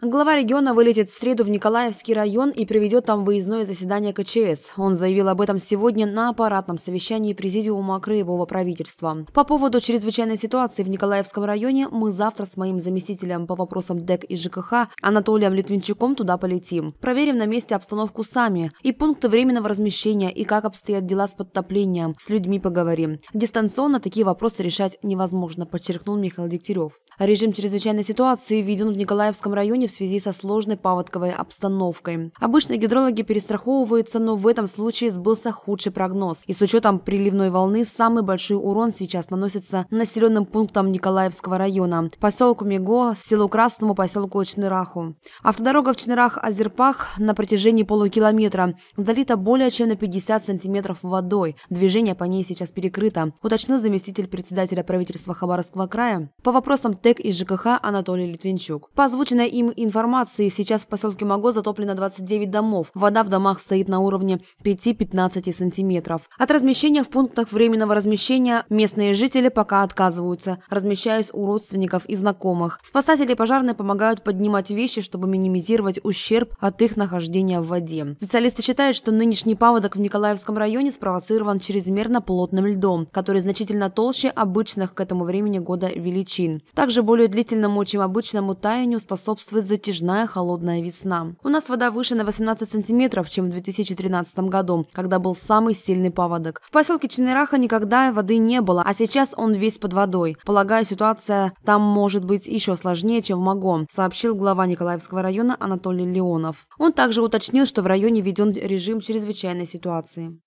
Глава региона вылетит в среду в Николаевский район и проведет там выездное заседание КЧС. Он заявил об этом сегодня на аппаратном совещании Президиума Краевого правительства. По поводу чрезвычайной ситуации в Николаевском районе мы завтра с моим заместителем по вопросам ДЭК и ЖКХ Анатолием Литвинчуком туда полетим. Проверим на месте обстановку сами и пункты временного размещения, и как обстоят дела с подтоплением. С людьми поговорим. Дистанционно такие вопросы решать невозможно, подчеркнул Михаил Дегтярев. Режим чрезвычайной ситуации введен в Николаевском районе в связи со сложной паводковой обстановкой. Обычно гидрологи перестраховываются, но в этом случае сбылся худший прогноз. И с учетом приливной волны самый большой урон сейчас наносится населенным пунктам Николаевского района, поселку Мего, селу Красному, поселку Чныраху. Автодорога в Чнырах-Азерпах на протяжении полукилометра залита более чем на 50 сантиметров водой. Движение по ней сейчас перекрыто, уточнил заместитель председателя правительства Хабаровского края по вопросам ТЭК и ЖКХ Анатолий Литвинчук. По озвученной им информации, сейчас в поселке Маго затоплено 29 домов. Вода в домах стоит на уровне 5-15 сантиметров. От размещения в пунктах временного размещения местные жители пока отказываются, размещаясь у родственников и знакомых. Спасатели и пожарные помогают поднимать вещи, чтобы минимизировать ущерб от их нахождения в воде. Специалисты считают, что нынешний паводок в Николаевском районе спровоцирован чрезмерно плотным льдом, который значительно толще обычных к этому времени года величин. Также более длительному, чем обычному таянию способствует затяжная холодная весна. У нас вода выше на 18 сантиметров, чем в 2013 году, когда был самый сильный паводок. В поселке Ченераха никогда воды не было, а сейчас он весь под водой. Полагаю, ситуация там может быть еще сложнее, чем в Магом, сообщил глава Николаевского района Анатолий Леонов. Он также уточнил, что в районе введен режим чрезвычайной ситуации.